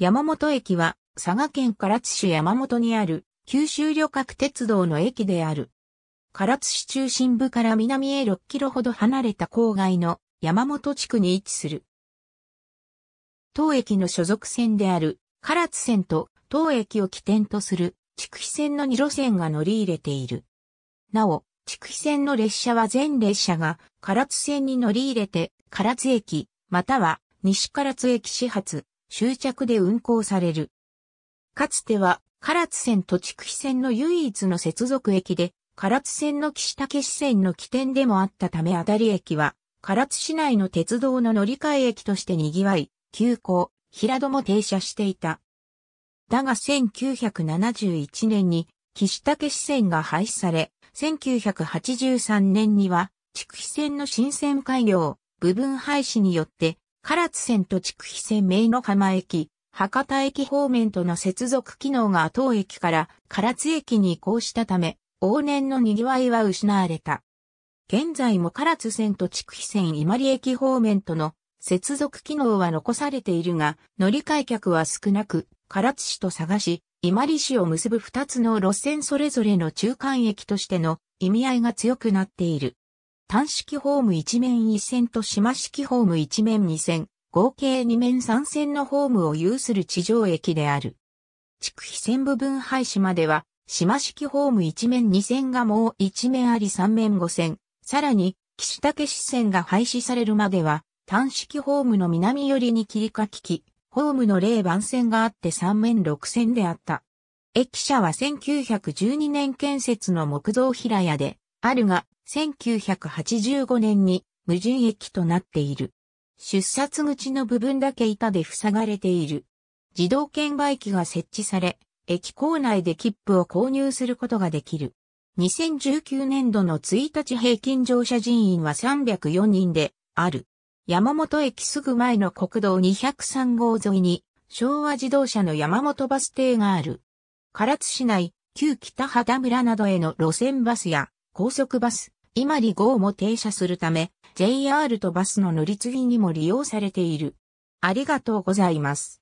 山本駅は、佐賀県唐津市山本にある、九州旅客鉄道の駅である。唐津市中心部から南へ6キロほど離れた郊外の山本地区に位置する。当駅の所属線である唐津線と当駅を起点とする筑肥線の2路線が乗り入れている。なお、筑肥線の列車は全列車が唐津線に乗り入れて唐津駅、または西唐津駅始発、終着で運行される。かつては、唐津線と筑肥線の唯一の接続駅で、唐津線の岸竹支線の起点でもあったためあたり駅は、唐津市内の鉄道の乗り換え駅として賑わい、急行、平戸も停車していた。だが1971年に岸竹支線が廃止され、1983年には筑肥線の新線開業、部分廃止によって唐津線と筑肥線名の浜駅、博多駅方面との接続機能が当駅から唐津駅に移行したため、往年の賑わいは失われた。現在も唐津線と筑肥線伊万里駅方面との接続機能は残されているが、乗り換え客は少なく、唐津市と佐賀市、伊万里市を結ぶ2つの路線それぞれの中間駅としての意味合いが強くなっている。単式ホーム一面一線と島式ホーム一面二線、合計二面三線のホームを有する地上駅である。地区非線部分廃止までは、島式ホーム一面二線がもう一面あり三面五線、さらに、岸竹支線が廃止されるまでは、単式ホームの南寄りに切りかきき、ホームの0番線があって三面六線であった。駅舎は1912年建設の木造平屋で、あるが、1985年に無人駅となっている。出札口の部分だけ板で塞がれている。自動券売機が設置され、駅構内で切符を購入することができる。2019年度の1日平均乗車人員は304人である。山本駅すぐ前の国道203号沿いに昭和自動車の山本バス停がある。唐津市内、旧北畑村などへの路線バスや高速バス、今里号も停車するため、JR とバスの乗り継ぎにも利用されている。ありがとうございます。